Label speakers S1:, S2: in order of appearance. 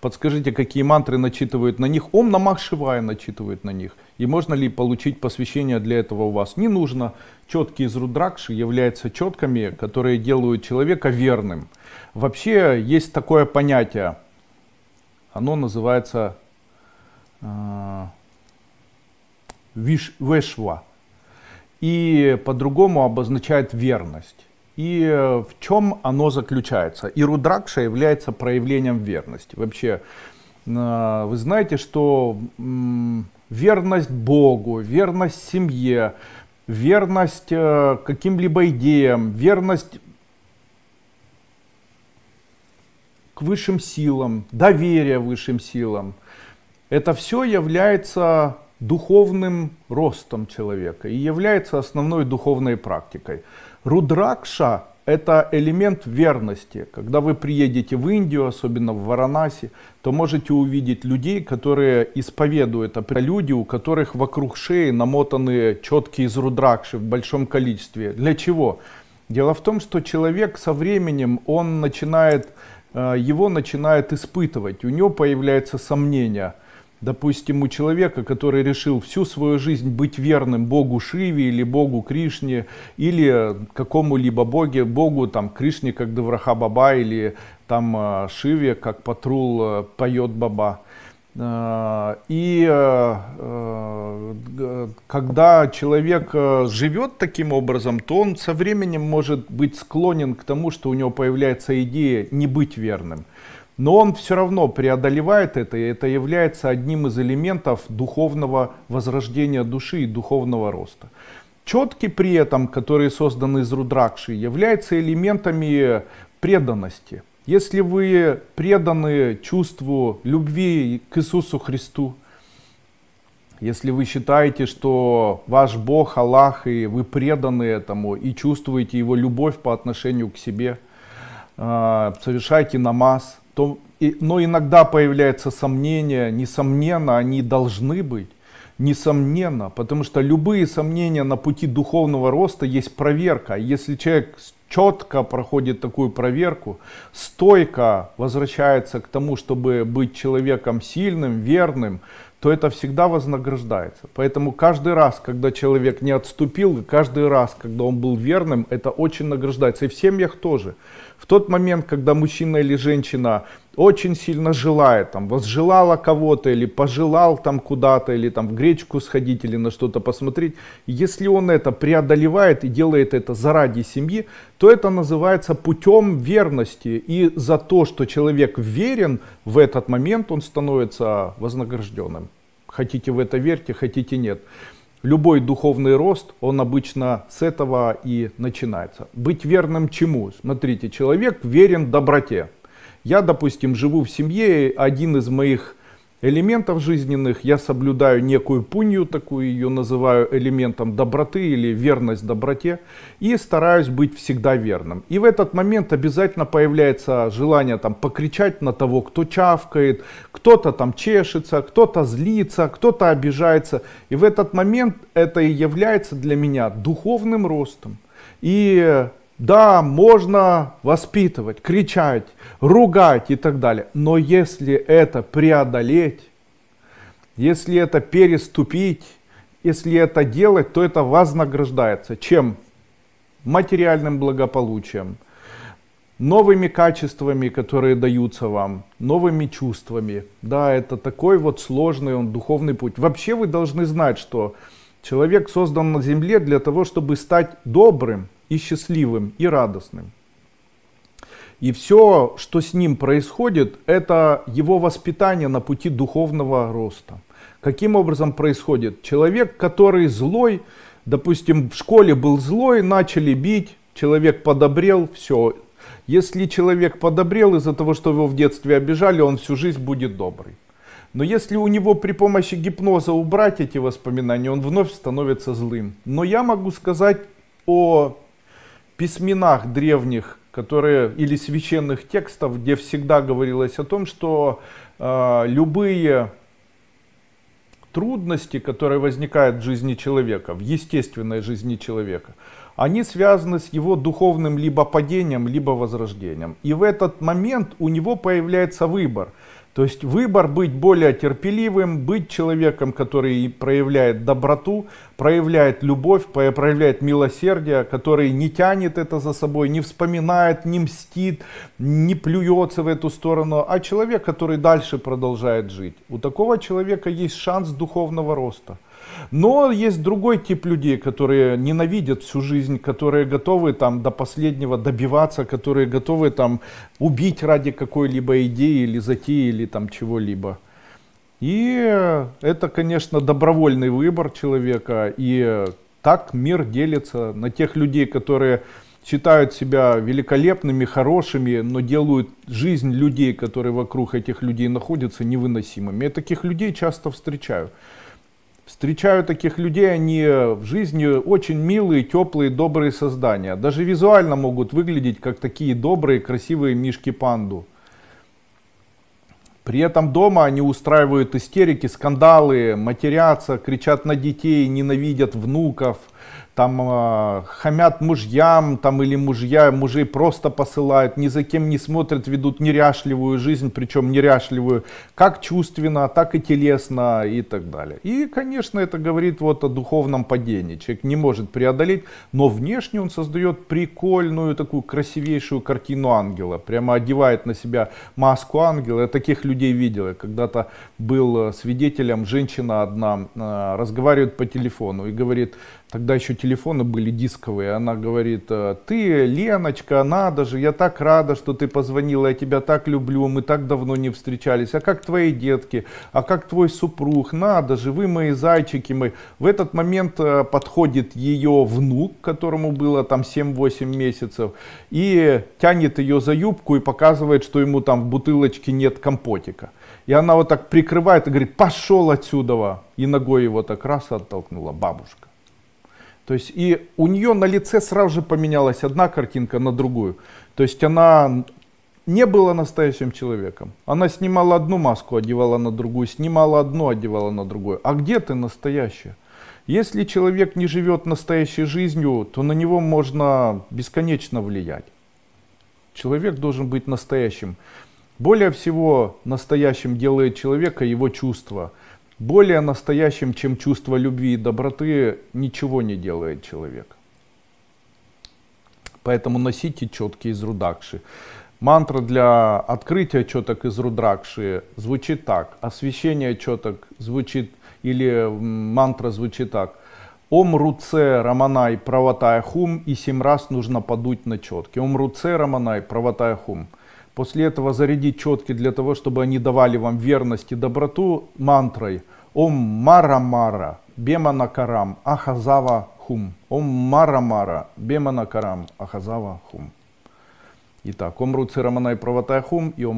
S1: Подскажите, какие мантры начитывают на них? Ом Намах Шивая начитывают на них. И можно ли получить посвящение для этого у вас? Не нужно. Четкие из Рудракши являются четками, которые делают человека верным. Вообще есть такое понятие. Оно называется э, виш, Вешва. И по-другому обозначает верность. И э, в чем оно заключается? И Рудракша является проявлением верности. Вообще, э, вы знаете, что верность Богу, верность семье, верность э, каким-либо идеям, верность к высшим силам, доверие высшим силам, это все является духовным ростом человека и является основной духовной практикой. Рудракша – это элемент верности. Когда вы приедете в Индию, особенно в Варанаси, то можете увидеть людей, которые исповедуют, а люди, у которых вокруг шеи намотаны четкие из рудракши в большом количестве. Для чего? Дело в том, что человек со временем, он начинает Э, его начинает испытывать, у него появляются сомнения. Допустим, у человека, который решил всю свою жизнь быть верным Богу Шиве или Богу Кришне, или какому-либо Боге, Богу там, Кришне как Девраха Баба, или там э, Шиве как Патрул э, поет Баба. И когда человек э, живет таким образом, то он со временем может быть склонен к тому, что у него появляется идея не быть верным. Но он все равно преодолевает это, и это является одним из элементов духовного возрождения души и духовного роста. Четки при этом, которые созданы из рудракши, являются элементами преданности. Если вы преданы чувству любви к Иисусу Христу, если вы считаете, что ваш Бог, Аллах, и вы преданы этому, и чувствуете его любовь по отношению к себе, а, совершайте намаз, то, но иногда появляется сомнение, несомненно, они должны быть, несомненно, потому что любые сомнения на пути духовного роста есть проверка. Если человек четко проходит такую проверку, стойко возвращается к тому, чтобы быть человеком сильным, верным, то это всегда вознаграждается. Поэтому каждый раз, когда человек не отступил, каждый раз, когда он был верным, это очень награждается. И в семьях тоже в тот момент, когда мужчина или женщина очень сильно желает, там, возжелала кого-то или пожелал там куда-то, или там в гречку сходить, или на что-то посмотреть, если он это преодолевает и делает это заради семьи, то это называется путем верности. И за то, что человек верен в этот момент, он становится вознагражденным. Хотите в это верьте, хотите нет. Любой духовный рост, он обычно с этого и начинается. Быть верным чему? Смотрите, человек верен доброте. Я, допустим, живу в семье, один из моих элементов жизненных. Я соблюдаю некую пунью, такую ее называю элементом доброты или верность доброте. И стараюсь быть всегда верным. И в этот момент обязательно появляется желание там покричать на того, кто чавкает, кто-то там чешется, кто-то злится, кто-то обижается. И в этот момент это и является для меня духовным ростом. И да, можно воспитывать, кричать, ругать и так далее, но если это преодолеть, если это переступить, если это делать, то это вознаграждается. Чем? Материальным благополучием, новыми качествами, которые даются вам, новыми чувствами. Да, это такой вот сложный он духовный путь. Вообще вы должны знать, что человек создан на земле для того, чтобы стать добрым, и счастливым, и радостным. И все, что с ним происходит, это его воспитание на пути духовного роста. Каким образом происходит? Человек, который злой, допустим, в школе был злой, начали бить, человек подобрел, все. Если человек подобрел из-за того, что его в детстве обижали, он всю жизнь будет добрый. Но если у него при помощи гипноза убрать эти воспоминания, он вновь становится злым. Но я могу сказать о письменах древних, которые или священных текстов, где всегда говорилось о том, что э, любые трудности, которые возникают в жизни человека, в естественной жизни человека, они связаны с его духовным либо падением, либо возрождением. И в этот момент у него появляется выбор – то есть выбор быть более терпеливым, быть человеком, который проявляет доброту, проявляет любовь, проявляет милосердие, который не тянет это за собой, не вспоминает, не мстит, не плюется в эту сторону, а человек, который дальше продолжает жить. У такого человека есть шанс духовного роста. Но есть другой тип людей, которые ненавидят всю жизнь, которые готовы там до последнего добиваться, которые готовы там убить ради какой-либо идеи или затеи или там чего-либо. И это, конечно, добровольный выбор человека. И так мир делится на тех людей, которые считают себя великолепными, хорошими, но делают жизнь людей, которые вокруг этих людей находятся, невыносимыми. Я таких людей часто встречаю. Встречаю таких людей, они в жизни очень милые, теплые, добрые создания. Даже визуально могут выглядеть как такие добрые, красивые мишки панду. При этом дома они устраивают истерики, скандалы, матерятся, кричат на детей, ненавидят внуков – там а, хамят мужьям там, или мужья мужей просто посылают, ни за кем не смотрят, ведут неряшливую жизнь, причем неряшливую как чувственно, так и телесно и так далее. И, конечно, это говорит вот о духовном падении. Человек не может преодолеть, но внешне он создает прикольную, такую красивейшую картину ангела. Прямо одевает на себя маску ангела. Я таких людей видел. Я когда-то был э, свидетелем, женщина одна а, разговаривает по телефону и говорит, Тогда еще телефоны были дисковые. Она говорит, «А, ты, Леночка, надо же, я так рада, что ты позвонила, я тебя так люблю, мы так давно не встречались. А как твои детки? А как твой супруг? Надо же, вы мои зайчики. Мы. В этот момент э, подходит ее внук, которому было там 7-8 месяцев, и тянет ее за юбку и показывает, что ему там в бутылочке нет компотика. И она вот так прикрывает и говорит, пошел отсюда. И ногой его так раз оттолкнула бабушка. То есть и у нее на лице сразу же поменялась одна картинка на другую. То есть она не была настоящим человеком. Она снимала одну маску, одевала на другую, снимала одну, одевала на другую. А где ты настоящая? Если человек не живет настоящей жизнью, то на него можно бесконечно влиять. Человек должен быть настоящим. Более всего настоящим делает человека его чувства. Более настоящим, чем чувство любви и доброты, ничего не делает человек. Поэтому носите четки из рудакши. Мантра для открытия четок из рудракши звучит так. Освещение четок звучит, или мантра звучит так. Ом руце раманай правотая хум, и семь раз нужно подуть на четки. Ом руце раманай правотая хум. После этого зарядить четки для того, чтобы они давали вам верность и доброту мантрой. Ом мара мара, бемана карам, ахазава хум. Ом мара мара, бемана карам, ахазава хум. Итак, ом руци и праватая хум и ом